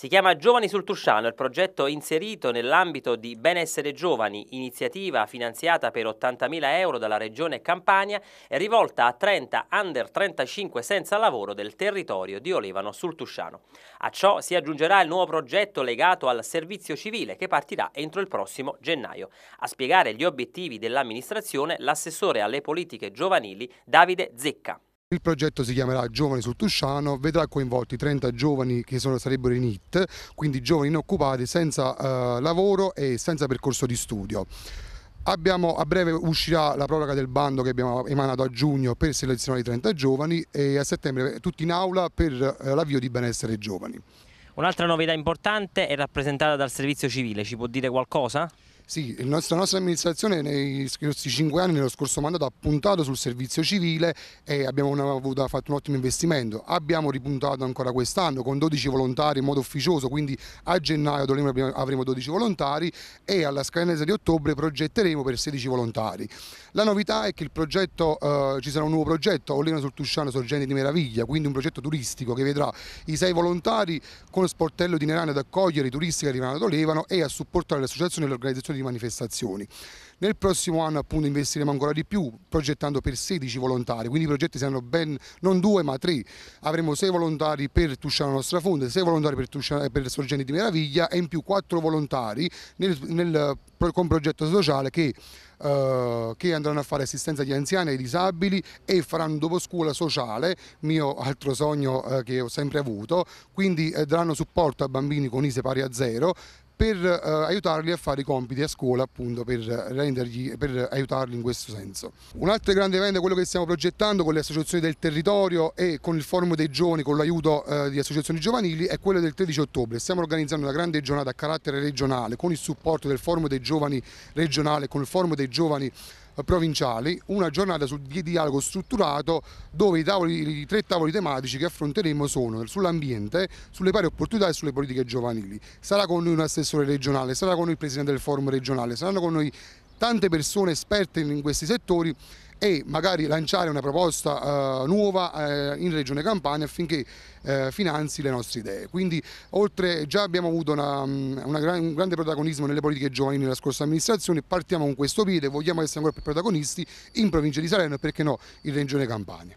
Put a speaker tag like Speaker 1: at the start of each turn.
Speaker 1: Si chiama Giovani sul Tusciano, il progetto inserito nell'ambito di Benessere Giovani, iniziativa finanziata per 80.000 euro dalla Regione Campania e rivolta a 30 under 35 senza lavoro del territorio di Olevano sul Tusciano. A ciò si aggiungerà il nuovo progetto legato al servizio civile che partirà entro il prossimo gennaio. A spiegare gli obiettivi dell'amministrazione l'assessore alle politiche giovanili Davide Zecca.
Speaker 2: Il progetto si chiamerà Giovani sul Tusciano, vedrà coinvolti 30 giovani che sono, sarebbero in IT, quindi giovani inoccupati senza eh, lavoro e senza percorso di studio. Abbiamo, a breve uscirà la proroga del bando che abbiamo emanato a giugno per selezionare i 30 giovani e a settembre tutti in aula per eh, l'avvio di Benessere Giovani.
Speaker 1: Un'altra novità importante è rappresentata dal servizio civile, ci può dire qualcosa?
Speaker 2: Sì, la nostra, nostra amministrazione nei scorsi cinque anni, nello scorso mandato, ha puntato sul servizio civile e abbiamo una, avuto, fatto un ottimo investimento. Abbiamo ripuntato ancora quest'anno con 12 volontari in modo ufficioso, quindi a gennaio avremo 12 volontari e alla scadenza di ottobre progetteremo per 16 volontari. La novità è che il progetto, eh, ci sarà un nuovo progetto, Olleno sul Tusciano Sorgente di Meraviglia, quindi un progetto turistico che vedrà i sei volontari con sportello itinerante ad accogliere i turisti che arrivano ad Olevano e a supportare le associazioni e le organizzazioni di manifestazioni. Nel prossimo anno appunto investiremo ancora di più progettando per 16 volontari, quindi i progetti saranno ben non due ma tre, avremo 6 volontari per Tusciano Nostra Fonte, 6 volontari per, per Sorgenti di Meraviglia e in più 4 volontari nel, nel, con progetto sociale che Uh, che andranno a fare assistenza agli anziani e ai disabili e faranno dopo scuola sociale, mio altro sogno uh, che ho sempre avuto, quindi uh, daranno supporto a bambini con ISE pari a zero, per eh, aiutarli a fare i compiti a scuola appunto per, rendergli, per aiutarli in questo senso. Un altro grande evento è quello che stiamo progettando con le associazioni del territorio e con il forum dei giovani con l'aiuto eh, di associazioni giovanili è quello del 13 ottobre. Stiamo organizzando una grande giornata a carattere regionale con il supporto del forum dei giovani regionale con il forum dei giovani provinciali, una giornata di dialogo strutturato dove i, tavoli, i tre tavoli tematici che affronteremo sono sull'ambiente, sulle pari opportunità e sulle politiche giovanili. Sarà con noi un assessore regionale, sarà con noi il presidente del forum regionale, saranno con noi tante persone esperte in questi settori e magari lanciare una proposta eh, nuova eh, in Regione Campania affinché eh, finanzi le nostre idee. Quindi oltre, già abbiamo avuto una, mm, una un grande protagonismo nelle politiche giovani nella scorsa amministrazione, partiamo con questo piede, vogliamo essere ancora più protagonisti in provincia di Salerno e perché no in Regione Campania.